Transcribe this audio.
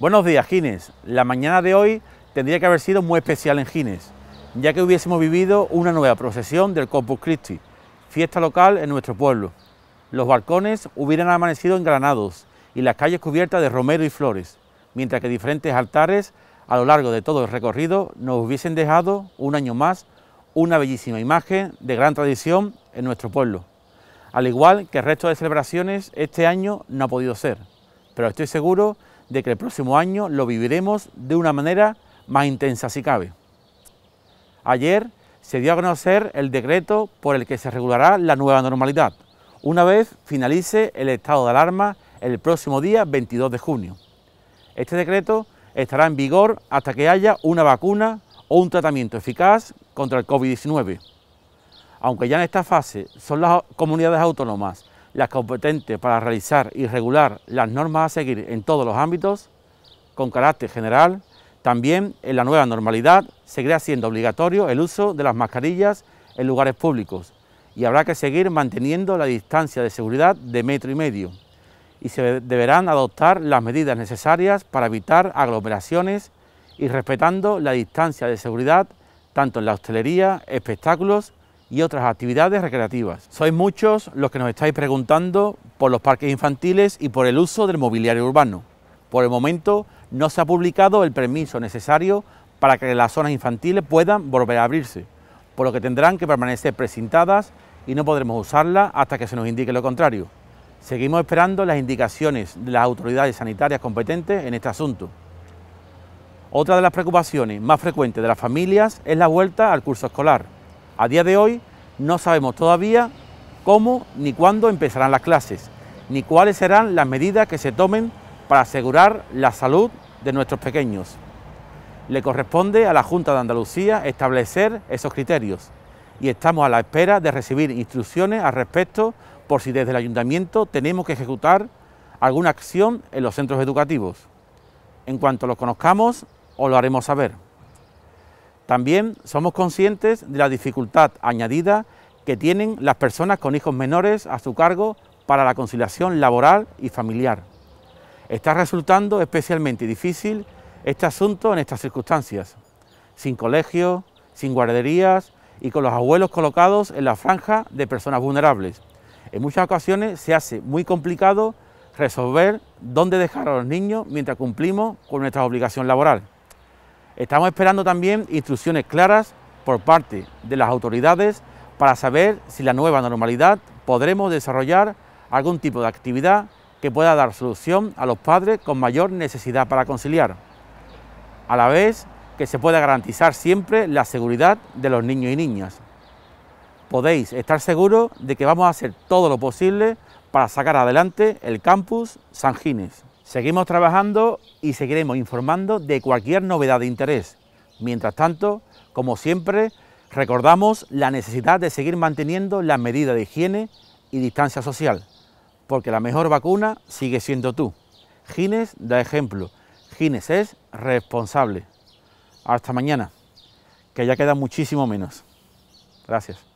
Buenos días, Gines. La mañana de hoy tendría que haber sido muy especial en Gines, ya que hubiésemos vivido una nueva procesión del Corpus Christi, fiesta local en nuestro pueblo. Los balcones hubieran amanecido engranados y las calles cubiertas de romero y flores, mientras que diferentes altares a lo largo de todo el recorrido nos hubiesen dejado, un año más, una bellísima imagen de gran tradición en nuestro pueblo. Al igual que el resto de celebraciones, este año no ha podido ser, pero estoy seguro de que el próximo año lo viviremos de una manera más intensa si cabe. Ayer se dio a conocer el decreto por el que se regulará la nueva normalidad, una vez finalice el estado de alarma el próximo día 22 de junio. Este decreto estará en vigor hasta que haya una vacuna o un tratamiento eficaz contra el COVID-19. Aunque ya en esta fase son las comunidades autónomas las competentes para realizar y regular las normas a seguir en todos los ámbitos, con carácter general, también en la nueva normalidad seguirá siendo obligatorio el uso de las mascarillas en lugares públicos y habrá que seguir manteniendo la distancia de seguridad de metro y medio y se deberán adoptar las medidas necesarias para evitar aglomeraciones y respetando la distancia de seguridad tanto en la hostelería, espectáculos y otras actividades recreativas. Sois muchos los que nos estáis preguntando por los parques infantiles y por el uso del mobiliario urbano. Por el momento no se ha publicado el permiso necesario para que las zonas infantiles puedan volver a abrirse, por lo que tendrán que permanecer precintadas y no podremos usarlas hasta que se nos indique lo contrario. Seguimos esperando las indicaciones de las autoridades sanitarias competentes en este asunto. Otra de las preocupaciones más frecuentes de las familias es la vuelta al curso escolar. A día de hoy no sabemos todavía cómo ni cuándo empezarán las clases, ni cuáles serán las medidas que se tomen para asegurar la salud de nuestros pequeños. Le corresponde a la Junta de Andalucía establecer esos criterios y estamos a la espera de recibir instrucciones al respecto por si desde el ayuntamiento tenemos que ejecutar alguna acción en los centros educativos. En cuanto lo conozcamos, os lo haremos saber. También somos conscientes de la dificultad añadida que tienen las personas con hijos menores a su cargo para la conciliación laboral y familiar. Está resultando especialmente difícil este asunto en estas circunstancias, sin colegio sin guarderías y con los abuelos colocados en la franja de personas vulnerables. En muchas ocasiones se hace muy complicado resolver dónde dejar a los niños mientras cumplimos con nuestra obligación laboral. Estamos esperando también instrucciones claras por parte de las autoridades para saber si la nueva normalidad podremos desarrollar algún tipo de actividad que pueda dar solución a los padres con mayor necesidad para conciliar, a la vez que se pueda garantizar siempre la seguridad de los niños y niñas. Podéis estar seguros de que vamos a hacer todo lo posible para sacar adelante el campus San Ginés. Seguimos trabajando y seguiremos informando de cualquier novedad de interés. Mientras tanto, como siempre, recordamos la necesidad de seguir manteniendo las medidas de higiene y distancia social, porque la mejor vacuna sigue siendo tú. Gines da ejemplo, Gines es responsable. Hasta mañana, que ya queda muchísimo menos. Gracias.